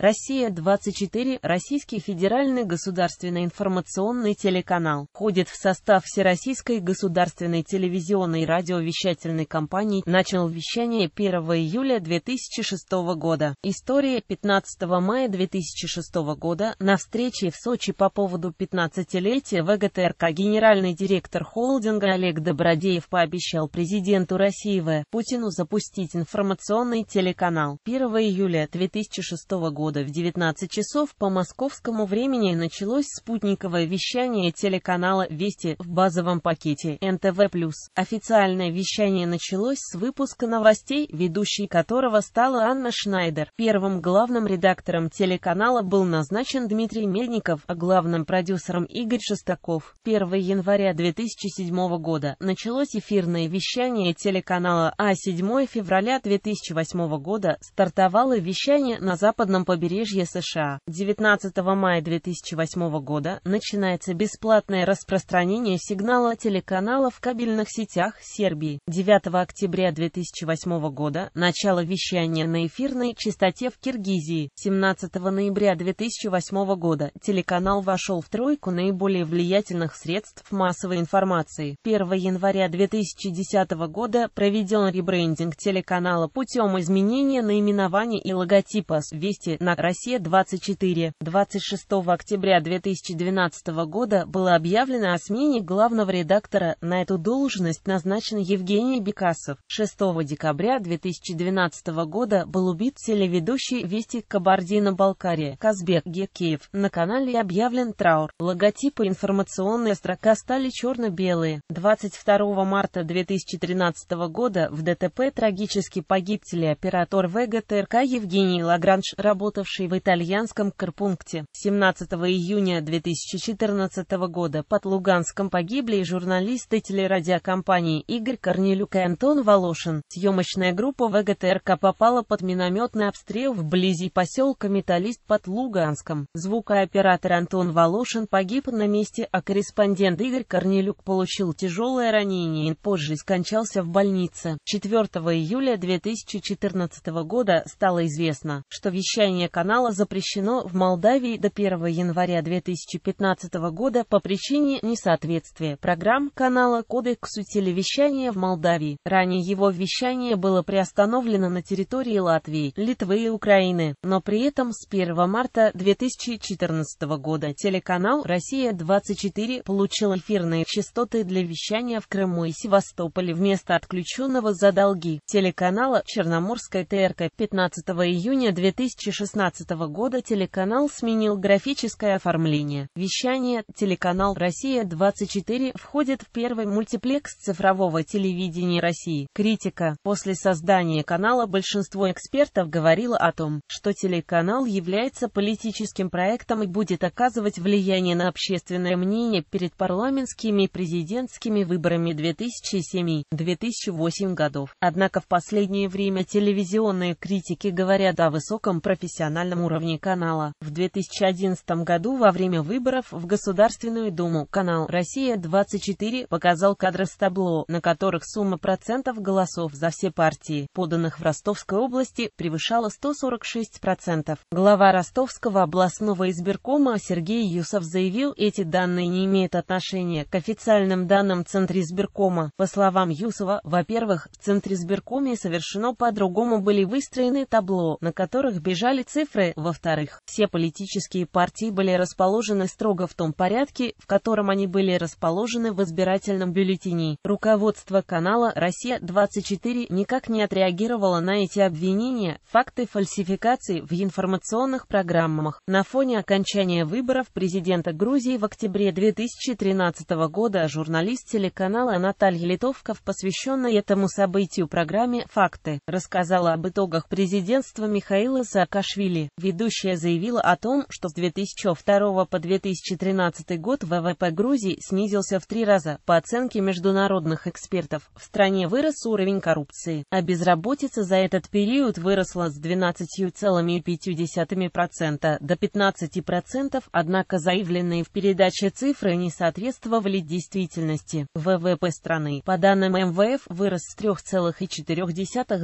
Россия-24, Российский федеральный государственный информационный телеканал, входит в состав Всероссийской государственной телевизионной и радиовещательной компании, начал вещание 1 июля 2006 года. История 15 мая 2006 года. На встрече в Сочи по поводу 15-летия ВГТРК генеральный директор холдинга Олег Добродеев пообещал президенту России В. Путину запустить информационный телеканал. 1 июля 2006 года года в 19 часов по московскому времени началось спутниковое вещание телеканала «Вести» в базовом пакете НТВ+. Официальное вещание началось с выпуска новостей, ведущей которого стала Анна Шнайдер. Первым главным редактором телеканала был назначен Дмитрий Мельников, а главным продюсером Игорь Шестаков. 1 января 2007 года началось эфирное вещание телеканала, а 7 февраля 2008 года стартовало вещание на западном побережье побережья США. 19 мая 2008 года начинается бесплатное распространение сигнала телеканала в кабельных сетях Сербии. 9 октября 2008 года начало вещания на эфирной частоте в Киргизии. 17 ноября 2008 года телеканал вошел в тройку наиболее влиятельных средств массовой информации. 1 января 2010 года проведен ребрендинг телеканала путем изменения наименования и логотипа с «Вести» на на «Россия-24» 26 октября 2012 года было объявлено о смене главного редактора. На эту должность назначен Евгений Бекасов. 6 декабря 2012 года был убит телеведущий «Вести Кабардино-Балкария» Казбек Гекеев. На канале объявлен траур. Логотипы информационная строка стали черно-белые. 22 марта 2013 года в ДТП трагически погиб телеоператор ВГТРК Евгений Лагранж, работа работавший в итальянском Карпункте. 17 июня 2014 года под Луганском погибли журналисты телерадиокомпании Игорь Корнелюк и Антон Волошин. Съемочная группа ВГТРК попала под минометный обстрел вблизи поселка Металлист под Луганском. Звукооператор Антон Волошин погиб на месте, а корреспондент Игорь Корнелюк получил тяжелое ранение и позже скончался в больнице. 4 июля 2014 года стало известно, что вещание Вещание канала запрещено в Молдавии до 1 января 2015 года по причине несоответствия программ канала Кодексу телевещания в Молдавии. Ранее его вещание было приостановлено на территории Латвии, Литвы и Украины, но при этом с 1 марта 2014 года телеканал «Россия-24» получил эфирные частоты для вещания в Крыму и Севастополе вместо отключенного за долги телеканала «Черноморская ТРК» 15 июня 2016 2016 года телеканал сменил графическое оформление. Вещание телеканал «Россия-24» входит в первый мультиплекс цифрового телевидения России. Критика. После создания канала большинство экспертов говорило о том, что телеканал является политическим проектом и будет оказывать влияние на общественное мнение перед парламентскими и президентскими выборами 2007-2008 годов. Однако в последнее время телевизионные критики говорят о высоком профессиональном профессиональном уровне канала. В 2011 году во время выборов в Государственную Думу канал «Россия-24» показал кадры с табло, на которых сумма процентов голосов за все партии, поданных в Ростовской области, превышала 146%. Глава Ростовского областного избиркома Сергей Юсов заявил, эти данные не имеют отношения к официальным данным Центра избиркома. По словам Юсова, во-первых, в Центре избиркоме совершено по-другому были выстроены табло, на которых бежали цифры. Во-вторых, все политические партии были расположены строго в том порядке, в котором они были расположены в избирательном бюллетене. Руководство канала «Россия-24» никак не отреагировало на эти обвинения, факты фальсификаций в информационных программах. На фоне окончания выборов президента Грузии в октябре 2013 года журналист телеканала Наталья Литовков, посвященная этому событию программе «Факты», рассказала об итогах президентства Михаила Саакашвили. Саакашвили, ведущая заявила о том, что с 2002 по 2013 год ВВП Грузии снизился в три раза. По оценке международных экспертов, в стране вырос уровень коррупции, а безработица за этот период выросла с 12,5% до 15%, однако заявленные в передаче цифры не соответствовали действительности. ВВП страны, по данным МВФ, вырос с 3,4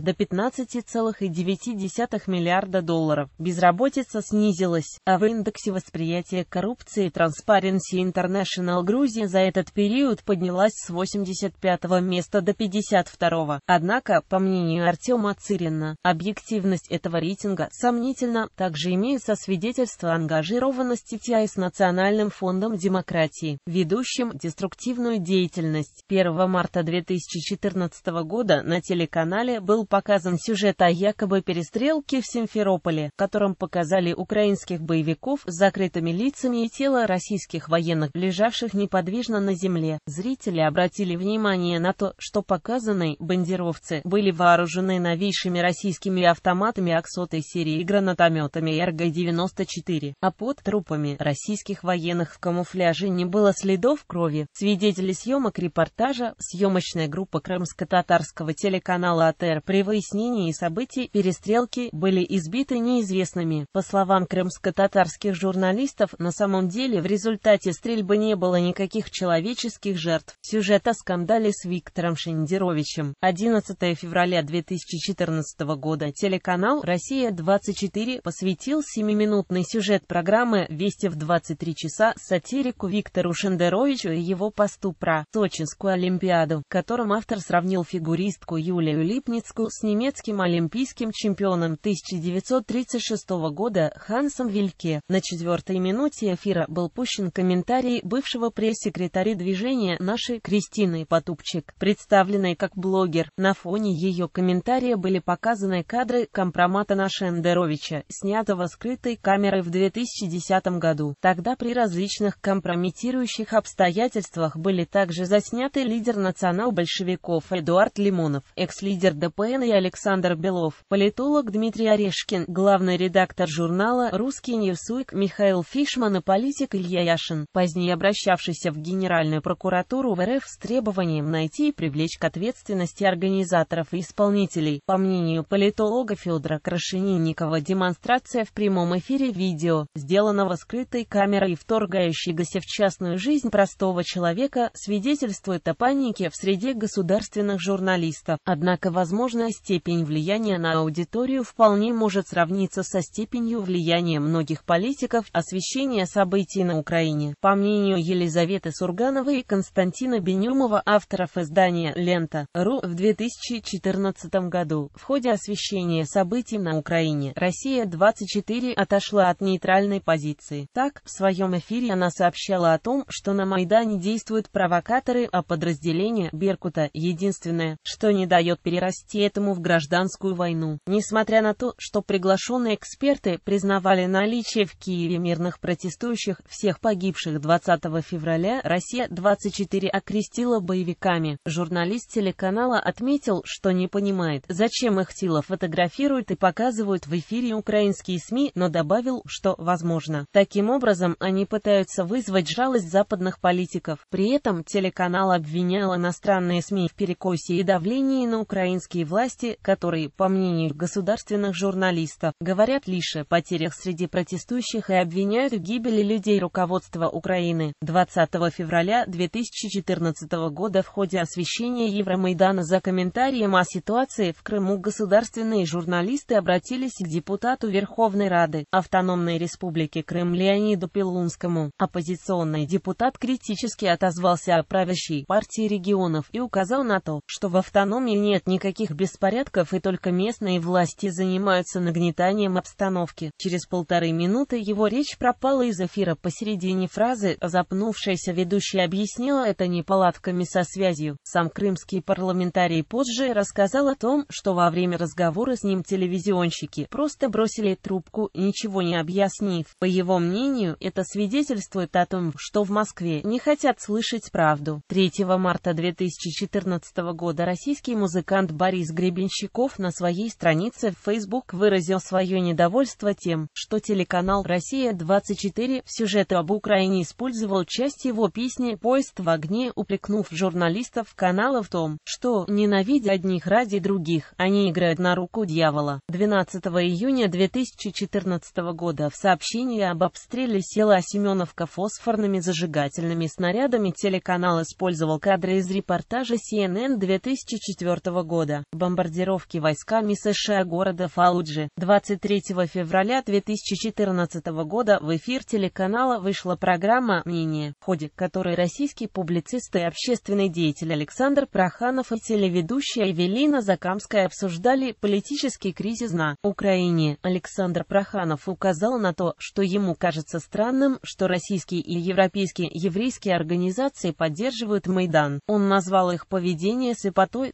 до 15,9 миллиарда долларов безработица снизилась, а в индексе восприятия коррупции Transparency International Грузия за этот период поднялась с 85 места до 52. -го. Однако, по мнению Артема Цирина, объективность этого рейтинга сомнительна, также имеется свидетельство ангажированности а ТИАИ с Национальным фондом демократии, ведущим деструктивную деятельность. 1 марта 2014 года на телеканале был показан сюжет о якобы перестрелке в Симферополе в котором показали украинских боевиков с закрытыми лицами и тело российских военных, лежавших неподвижно на земле. Зрители обратили внимание на то, что показанные бандировцы были вооружены новейшими российскими автоматами Аксотой серии и гранатометами РГ-94, а под трупами российских военных в камуфляже не было следов крови. Свидетели съемок репортажа, съемочная группа крымско-татарского телеканала АТР при выяснении событий перестрелки были избиты неизвестными неизвестными. По словам крымско-татарских журналистов, на самом деле в результате стрельбы не было никаких человеческих жертв. Сюжет о скандале с Виктором Шендеровичем. 11 февраля 2014 года телеканал «Россия-24» посвятил 7-минутный сюжет программы «Вести в 23 часа» сатирику Виктору Шендеровичу и его посту про Сочинскую Олимпиаду, которым автор сравнил фигуристку Юлию Липницкую с немецким олимпийским чемпионом 1930 1976 года Хансом Вильке. На четвертой минуте эфира был пущен комментарий бывшего пресс-секретаря движения нашей Кристины Потупчик, представленной как блогер. На фоне ее комментария были показаны кадры компромата на Шендеровича, снятого скрытой камерой в 2010 году. Тогда при различных компрометирующих обстоятельствах были также засняты лидер национал-большевиков Эдуард Лимонов, экс-лидер ДПН и Александр Белов, политолог Дмитрий Орешкин, глава главный редактор журнала «Русский Ньюсуик» Михаил Фишман и политик Илья Яшин, позднее обращавшийся в Генеральную прокуратуру в РФ с требованием найти и привлечь к ответственности организаторов и исполнителей. По мнению политолога Федора Крашенинникова, демонстрация в прямом эфире видео, сделанного скрытой камерой и вторгающейся в частную жизнь простого человека, свидетельствует о панике в среде государственных журналистов. Однако возможная степень влияния на аудиторию вполне может сравниться сравнится со степенью влияния многих политиков освещения событий на Украине. По мнению Елизаветы Сургановой и Константина Бенюмова, авторов издания «Лента. РУ» в 2014 году, в ходе освещения событий на Украине, Россия-24 отошла от нейтральной позиции. Так, в своем эфире она сообщала о том, что на Майдане действуют провокаторы, а подразделение «Беркута» — единственное, что не дает перерасти этому в гражданскую войну. Несмотря на то, что приглашен Пентагона эксперты признавали наличие в Киеве мирных протестующих всех погибших 20 февраля «Россия-24» окрестила боевиками. Журналист телеканала отметил, что не понимает, зачем их тело фотографируют и показывают в эфире украинские СМИ, но добавил, что возможно. Таким образом, они пытаются вызвать жалость западных политиков. При этом телеканал обвинял иностранные СМИ в перекосе и давлении на украинские власти, которые, по мнению государственных журналистов, говорят лишь о потерях среди протестующих и обвиняют в гибели людей руководства Украины. 20 февраля 2014 года в ходе освещения Евромайдана за комментарием о ситуации в Крыму государственные журналисты обратились к депутату Верховной Рады Автономной Республики Крым Леониду Пилунскому. Оппозиционный депутат критически отозвался о правящей партии регионов и указал на то, что в автономии нет никаких беспорядков и только местные власти занимаются нагнетанием созданием обстановки. Через полторы минуты его речь пропала из эфира посередине фразы, запнувшаяся ведущая объяснила это неполадками со связью. Сам крымский парламентарий позже рассказал о том, что во время разговора с ним телевизионщики просто бросили трубку, ничего не объяснив. По его мнению, это свидетельствует о том, что в Москве не хотят слышать правду. 3 марта 2014 года российский музыкант Борис Гребенщиков на своей странице в Facebook выразил свои свое недовольство тем, что телеканал «Россия-24» в сюжете об Украине использовал часть его песни «Поезд в огне», упрекнув журналистов канала в том, что, ненавидя одних ради других, они играют на руку дьявола. 12 июня 2014 года в сообщении об обстреле села Семеновка фосфорными зажигательными снарядами телеканал использовал кадры из репортажа CNN 2004 года, бомбардировки войсками США города Фалуджи, 20 23 февраля 2014 года в эфир телеканала вышла программа «Мнение», в ходе которой российский публицист и общественный деятель Александр Проханов и телеведущая Эвелина Закамская обсуждали политический кризис на Украине. Александр Проханов указал на то, что ему кажется странным, что российские и европейские еврейские организации поддерживают Майдан. Он назвал их поведение с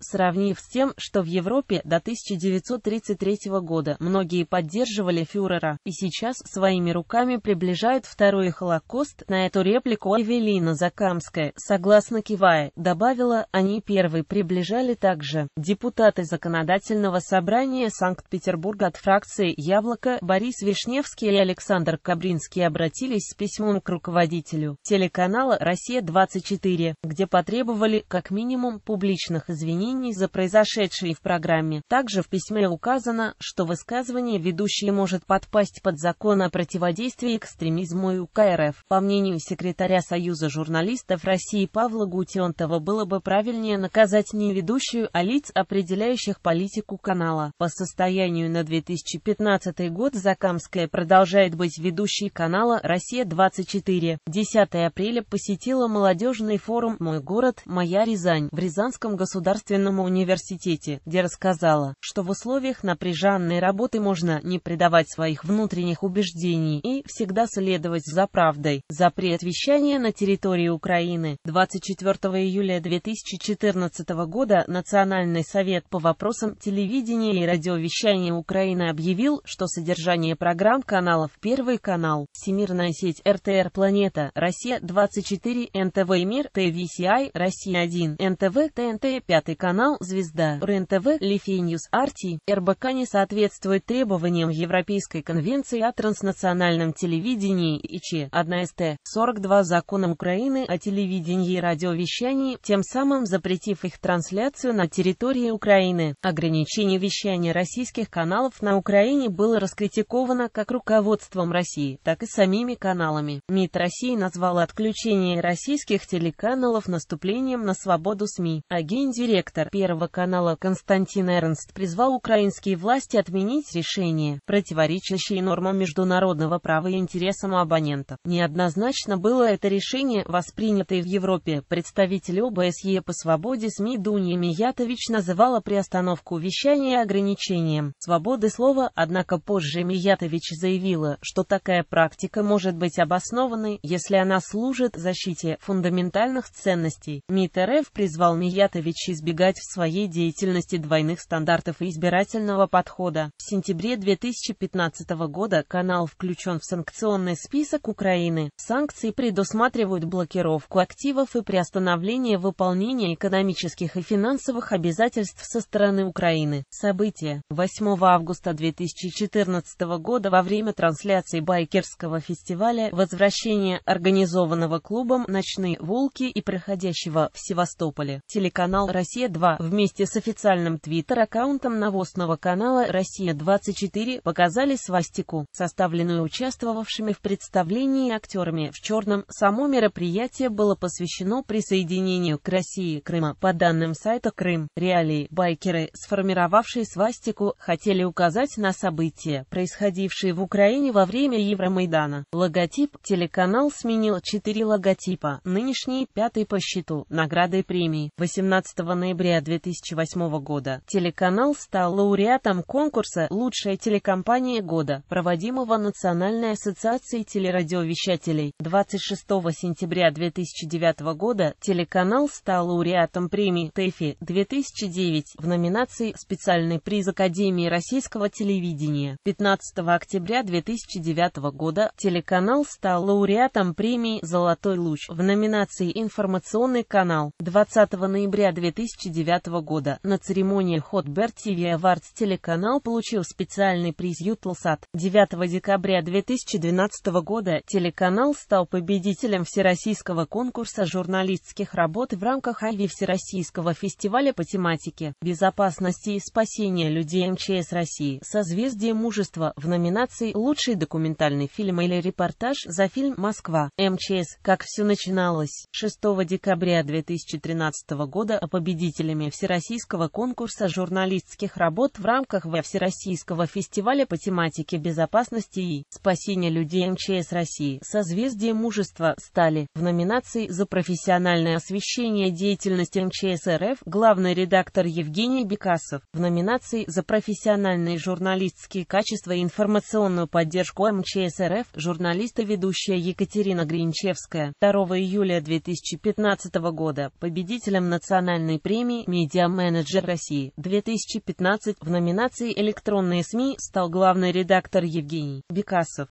сравнив с тем, что в Европе до 1933 года многие поддерживали фюрера, и сейчас своими руками приближают второй Холокост. На эту реплику Эвелина Закамская, согласно кивая, добавила, они первый приближали также. Депутаты Законодательного собрания Санкт-Петербурга от фракции «Яблоко» Борис Вишневский и Александр Кабринский обратились с письмом к руководителю телеканала «Россия-24», где потребовали, как минимум, публичных извинений за произошедшие в программе. Также в письме указано, что высказывание мнению, ведущий может подпасть под закон о противодействии экстремизму и УК РФ. По мнению секретаря Союза журналистов России Павла Гутентова, было бы правильнее наказать не ведущую, а лиц, определяющих политику канала. По состоянию на 2015 год Закамская продолжает быть ведущей канала «Россия-24». 10 апреля посетила молодежный форум «Мой город, моя Рязань» в Рязанском государственном университете, где рассказала, что в условиях напряженной работы может Важно не предавать своих внутренних убеждений и всегда следовать за правдой. Запрет вещания на территории Украины. 24 июля 2014 года Национальный совет по вопросам телевидения и радиовещания Украины объявил, что содержание программ каналов Первый канал, Всемирная сеть РТР Планета, Россия-24, НТВ и Мир, ТВСИ, Россия-1, НТВ, ТНТ, Пятый канал, Звезда, РНТВ, Лифей Ньюс, Арти, РБК не соответствует требованиям требованиям Европейской конвенции о транснациональном телевидении и Ч. 1 СТ 42 закона Украины о телевидении и радиовещании, тем самым запретив их трансляцию на территории Украины. Ограничение вещания российских каналов на Украине было раскритиковано как руководством России, так и самими каналами. МИД России назвал отключение российских телеканалов наступлением на свободу СМИ, Агент директор Первого канала Константин Эрнст призвал украинские власти отменить решение решения, противоречащие нормам международного права и интересам абонента. Неоднозначно было это решение, воспринятое в Европе. Представитель ОБСЕ по свободе СМИ Дунья Миятович называла приостановку вещания ограничением свободы слова, однако позже Миятович заявила, что такая практика может быть обоснованной, если она служит защите фундаментальных ценностей. МИД РФ призвал Миятович избегать в своей деятельности двойных стандартов и избирательного подхода. В сентябре ноябре 2015 года канал включен в санкционный список Украины. Санкции предусматривают блокировку активов и приостановление выполнения экономических и финансовых обязательств со стороны Украины. Событие. 8 августа 2014 года во время трансляции байкерского фестиваля «Возвращение» организованного клубом «Ночные волки» и проходящего в Севастополе. Телеканал «Россия-2» вместе с официальным твиттер-аккаунтом новостного канала «Россия-24» 4 показали свастику, составленную участвовавшими в представлении актерами в черном. Само мероприятие было посвящено присоединению к России Крыма. По данным сайта Крым, реалии, байкеры, сформировавшие свастику, хотели указать на события, происходившие в Украине во время Евромайдана. Логотип телеканал сменил 4 логотипа, нынешний пятый по счету, награды и премии. 18 ноября 2008 года телеканал стал лауреатом конкурса «Лучшая Российская телекомпания года, проводимого Национальной ассоциацией телерадиовещателей. 26 сентября 2009 года телеканал стал лауреатом премии ТЭФИ-2009 в номинации «Специальный приз Академии российского телевидения». 15 октября 2009 года телеканал стал лауреатом премии «Золотой луч» в номинации «Информационный канал». 20 ноября 2009 года на церемонии Hot Bird TV Awards телеканал получил специальный специальный приз Ютлсат 9 декабря 2012 года телеканал стал победителем Всероссийского конкурса журналистских работ в рамках АВИ Всероссийского фестиваля по тематике «Безопасности и спасения людей МЧС России. Созвездие мужества» в номинации «Лучший документальный фильм или репортаж» за фильм «Москва. МЧС. Как все начиналось». 6 декабря 2013 года победителями Всероссийского конкурса журналистских работ в рамках Всероссийского второго фестиваля по тематике безопасности и спасения людей МЧС России «Созвездие мужества» стали в номинации «За профессиональное освещение деятельности МЧС РФ» главный редактор Евгений Бекасов, в номинации «За профессиональные журналистские качества и информационную поддержку МЧС РФ» журналист и ведущая Екатерина Гринчевская 2 июля 2015 года победителем национальной премии «Медиа-менеджер России» 2015 в номинации «Электронные СМИ стал главный редактор Евгений Бекасов.